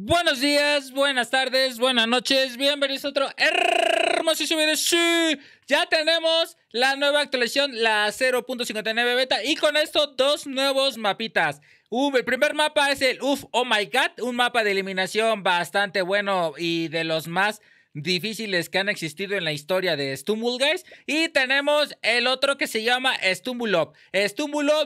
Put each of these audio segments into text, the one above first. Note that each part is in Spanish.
Buenos días, buenas tardes, buenas noches, bienvenidos a otro hermosísimo video. Sí, ya tenemos la nueva actualización, la 0.59 beta, y con esto dos nuevos mapitas. el primer mapa es el Uf, Oh My God, un mapa de eliminación bastante bueno y de los más difíciles que han existido en la historia de Stumble Guys. Y tenemos el otro que se llama Stumble Up.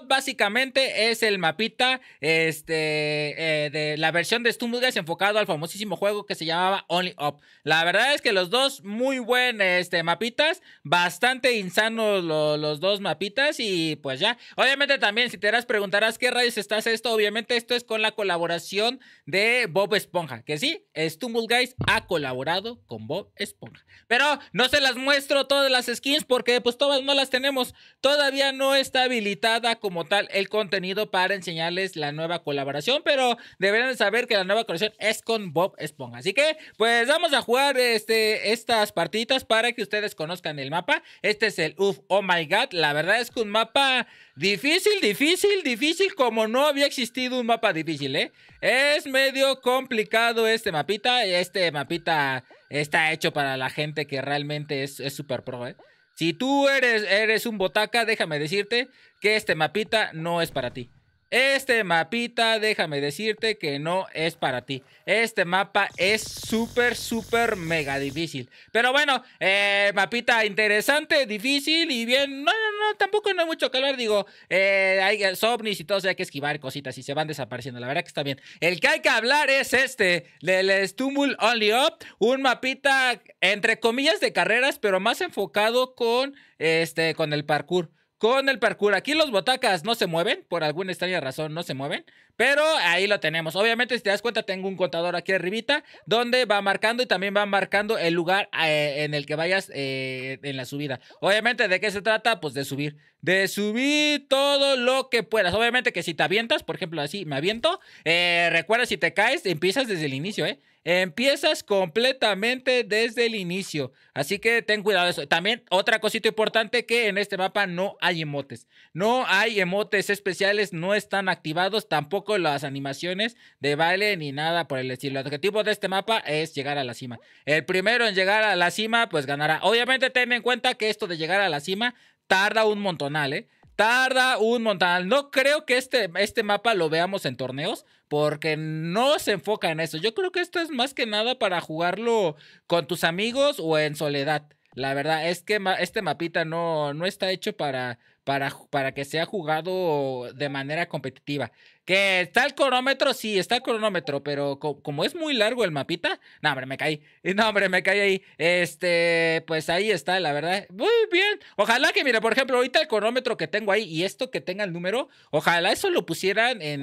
básicamente es el mapita este, eh, de la versión de Stumble Guys enfocado al famosísimo juego que se llamaba Only Up. La verdad es que los dos muy buen este, mapitas, bastante insanos los dos mapitas y pues ya. Obviamente también si te das preguntarás qué rayos estás esto, obviamente esto es con la colaboración de Bob Esponja, que sí, Stumble Guys ha colaborado con Bob Esponja. Pero no se las muestro todas las skins porque pues todas no las tenemos. Todavía no está habilitada como tal el contenido para enseñarles la nueva colaboración, pero deberán saber que la nueva colaboración es con Bob Esponja. Así que pues vamos a jugar este, estas partitas para que ustedes conozcan el mapa. Este es el Uf, oh my god. La verdad es que un mapa difícil, difícil, difícil como no había existido un mapa difícil, ¿eh? Es medio complicado este mapita, este mapita está hecho para la gente que realmente es súper pro, ¿eh? Si tú eres, eres un botaca, déjame decirte que este mapita no es para ti. Este mapita, déjame decirte que no es para ti. Este mapa es súper, súper mega difícil. Pero bueno, eh, mapita interesante, difícil y bien. No, no, no, tampoco no hay mucho que hablar. Digo, eh, hay ovnis y todo, hay que esquivar cositas y se van desapareciendo. La verdad que está bien. El que hay que hablar es este, del Stumble Only Up. Un mapita, entre comillas, de carreras, pero más enfocado con, este, con el parkour con el parkour. Aquí los botacas no se mueven, por alguna extraña razón no se mueven, pero ahí lo tenemos. Obviamente, si te das cuenta, tengo un contador aquí arribita donde va marcando y también va marcando el lugar eh, en el que vayas eh, en la subida. Obviamente, ¿de qué se trata? Pues de subir. De subir todo lo que puedas. Obviamente que si te avientas, por ejemplo, así me aviento, eh, recuerda si te caes, empiezas desde el inicio, ¿eh? Empiezas completamente desde el inicio. Así que ten cuidado de eso. También otra cosita importante que en este mapa no hay emotes. No hay emotes especiales, no están activados, tampoco las animaciones de baile ni nada por el estilo. El objetivo de este mapa es llegar a la cima. El primero en llegar a la cima, pues ganará. Obviamente ten en cuenta que esto de llegar a la cima tarda un montonal, ¿eh? Tarda un montonal. No creo que este, este mapa lo veamos en torneos, porque no se enfoca en eso. Yo creo que esto es más que nada para jugarlo con tus amigos o en soledad. La verdad es que este mapita no, no está hecho para, para, para que sea jugado de manera competitiva. Que está el cronómetro, sí, está el cronómetro, pero como es muy largo el mapita, no, hombre, me caí. No, hombre, me caí ahí. Este, pues ahí está, la verdad. Muy bien. Ojalá que, mira, por ejemplo, ahorita el cronómetro que tengo ahí y esto que tenga el número, ojalá eso lo pusieran en,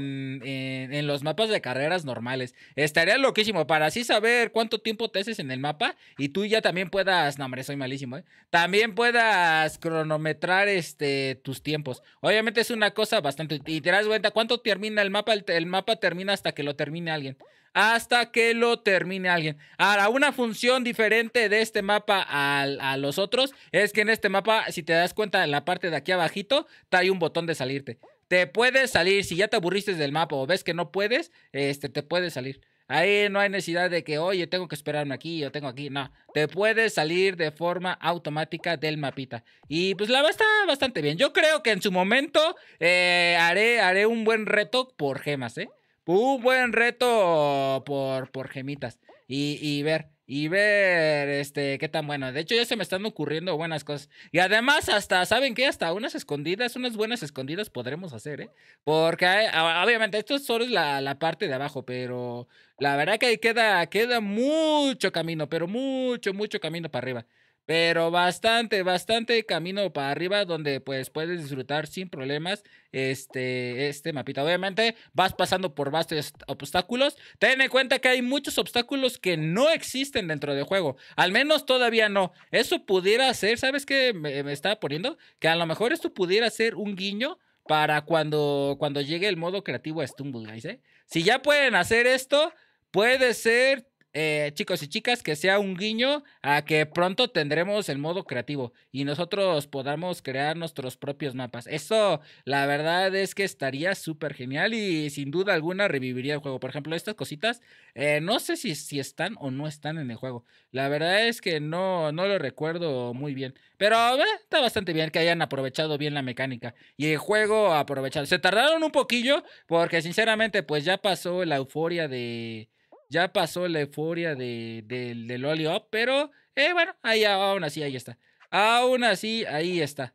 los mapas de carreras normales. Estaría loquísimo para así saber cuánto tiempo te haces en el mapa y tú ya también puedas, no, hombre, soy malísimo, ¿eh? También puedas cronometrar este, tus tiempos. Obviamente es una cosa bastante. Y te das cuenta cuánto termina el mapa, el, mapa termina hasta que lo termine alguien. Hasta que lo termine alguien. Ahora, una función diferente de este mapa a los otros es que en este mapa, si te das cuenta, en la parte de aquí abajito, hay un botón de salirte. Te puedes salir, si ya te aburriste del mapa o ves que no puedes, este, te puedes salir. Ahí no hay necesidad de que, oye, tengo que esperarme aquí, yo tengo aquí. No, te puedes salir de forma automática del mapita. Y pues la va a bastante bien. Yo creo que en su momento eh, haré, haré un buen reto por gemas, ¿eh? Un buen reto por, por gemitas. Y, y ver, y ver este qué tan bueno. De hecho, ya se me están ocurriendo buenas cosas. Y además, hasta, ¿saben qué? Hasta unas escondidas, unas buenas escondidas podremos hacer, ¿eh? Porque obviamente esto solo es la, la, parte de abajo, pero la verdad que ahí queda, queda mucho camino, pero mucho, mucho camino para arriba. Pero bastante, bastante camino para arriba donde pues puedes disfrutar sin problemas este, este mapita. Obviamente vas pasando por bastos obstáculos. Ten en cuenta que hay muchos obstáculos que no existen dentro del juego. Al menos todavía no. Eso pudiera ser, ¿sabes qué me, me estaba poniendo? Que a lo mejor esto pudiera ser un guiño para cuando, cuando llegue el modo creativo a Stumble ¿eh? Si ya pueden hacer esto, puede ser eh, chicos y chicas, que sea un guiño a que pronto tendremos el modo creativo y nosotros podamos crear nuestros propios mapas. Eso, la verdad es que estaría súper genial y sin duda alguna reviviría el juego. Por ejemplo, estas cositas, eh, no sé si, si, están o no están en el juego. La verdad es que no, no lo recuerdo muy bien. Pero eh, está bastante bien que hayan aprovechado bien la mecánica y el juego aprovechado. Se tardaron un poquillo porque sinceramente pues ya pasó la euforia de ya pasó la euforia del de pero eh, bueno, ahí, aún así, ahí está. Aún así, ahí está.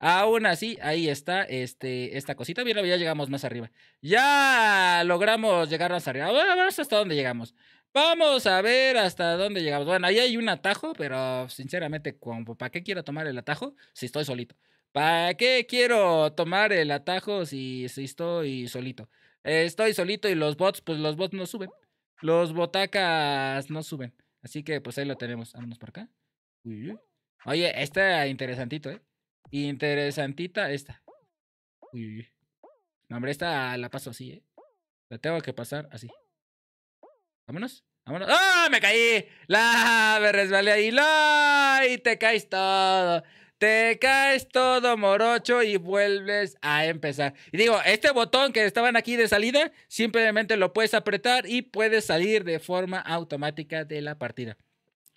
Aún así, ahí está este, esta cosita. Bien, ya llegamos más arriba. Ya logramos llegar más arriba. Bueno, a ver hasta dónde llegamos. Vamos a ver hasta dónde llegamos. Bueno, ahí hay un atajo, pero sinceramente, ¿para qué quiero tomar el atajo si estoy solito? ¿Para qué quiero tomar el atajo si, estoy solito? estoy solito y los bots, pues los bots no suben. Los botacas no suben. Así que pues ahí lo tenemos. Vámonos por acá. Oye, esta interesantito, ¿eh? Interesantita esta. Uy, No, hombre, esta la paso así, ¿eh? La tengo que pasar así. Vámonos. Vámonos. ¡Ah! ¡Me caí! ¡La! Me resbalé ahí. ¡La! Y te caes todo. Te caes todo morocho y vuelves a empezar. Y digo, este botón que estaban aquí de salida, simplemente lo puedes apretar y puedes salir de forma automática de la partida.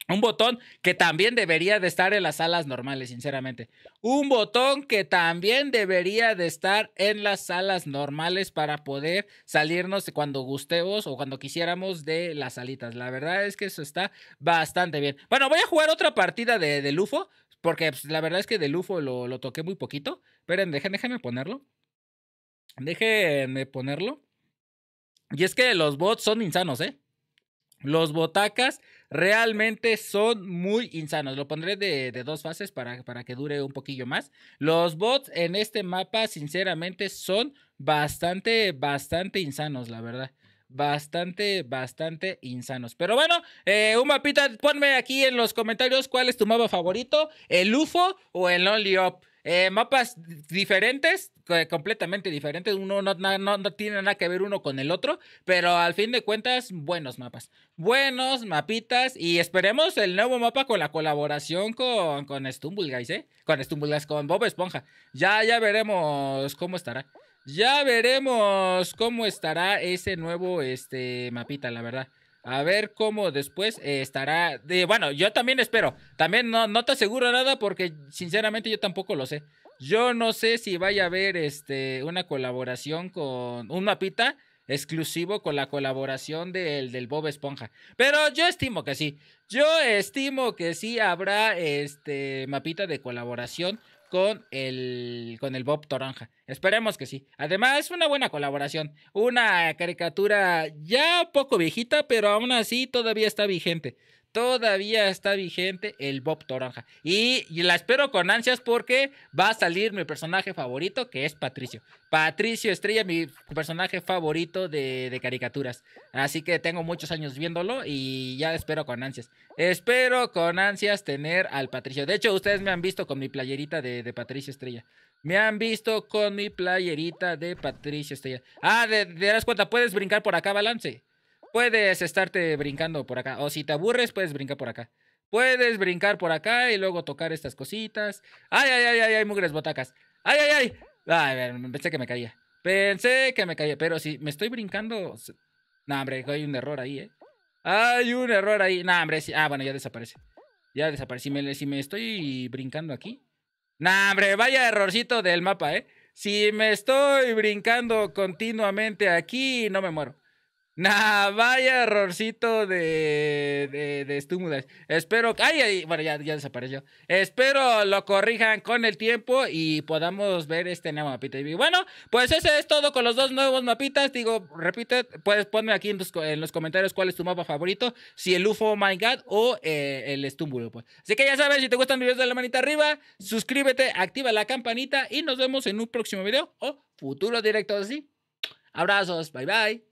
Un botón que también debería de estar en las salas normales, sinceramente. Un botón que también debería de estar en las salas normales para poder salirnos cuando gustemos o cuando quisiéramos de las salitas. La verdad es que eso está bastante bien. Bueno, voy a jugar otra partida de, de Lufo porque pues, la verdad es que de lufo lo, toqué muy poquito. Esperen, déjenme ponerlo. Déjenme ponerlo. Y es que los bots son insanos, ¿eh? Los botacas realmente son muy insanos. Lo pondré de, de dos fases para, para, que dure un poquillo más. Los bots en este mapa, sinceramente, son bastante, bastante insanos, la verdad bastante, bastante insanos. Pero bueno, eh, un mapita, ponme aquí en los comentarios cuál es tu mapa favorito, el UFO o el Only eh, mapas diferentes, eh, completamente diferentes, uno no, tiene nada que ver uno con el otro, pero al fin de cuentas, buenos mapas, buenos mapitas y esperemos el nuevo mapa con la colaboración con, con Stumble Guys, ¿eh? Con Stumble con Bob Esponja. Ya, ya veremos cómo estará. Ya veremos cómo estará ese nuevo este, mapita, la verdad. A ver cómo después eh, estará. De, bueno, yo también espero. También no, te aseguro nada porque sinceramente yo tampoco lo sé. Yo no sé si vaya a haber este, una colaboración con un mapita exclusivo con la colaboración del, del Bob Esponja. Pero yo estimo que sí. Yo estimo que sí habrá este mapita de colaboración con el, con el Bob Toranja Esperemos que sí. Además, una buena colaboración. Una caricatura ya poco viejita, pero aún así todavía está vigente todavía está vigente el Bob Toronja. Y, la espero con ansias porque va a salir mi personaje favorito, que es Patricio. Patricio Estrella, mi personaje favorito de, caricaturas. Así que tengo muchos años viéndolo y ya espero con ansias. Espero con ansias tener al Patricio. De hecho, ustedes me han visto con mi playerita de, Patricio Estrella. Me han visto con mi playerita de Patricio Estrella. Ah, te das cuenta, puedes brincar por acá, balance. Puedes estarte brincando por acá. O si te aburres, puedes brincar por acá. Puedes brincar por acá y luego tocar estas cositas. Ay, ay, ay, ay, ay, mugres botacas. Ay, ay, ay. Ay, pensé que me caía. Pensé que me caía. Pero si me estoy brincando. No, hombre, hay un error ahí, ¿eh? Hay un error ahí. No, hombre. Sí. Ah, bueno, ya desaparece. Ya desaparece. me, si me estoy brincando aquí. No, hombre, vaya errorcito del mapa, ¿eh? Si me estoy brincando continuamente aquí, no me muero. Nah, vaya errorcito de, de, de que. Espero. Ay, ay, bueno, ya, ya desapareció. Espero lo corrijan con el tiempo y podamos ver este nuevo mapita. Y bueno, pues ese es todo con los dos nuevos mapitas. Digo, repite, puedes ponme aquí en, los comentarios cuál es tu mapa favorito: si el UFO oh My God o eh, el estúmulo Pues. Así que ya sabes, si te gustan videos dale la manita arriba, suscríbete, activa la campanita y nos vemos en un próximo video o futuro directo así. Abrazos, bye bye.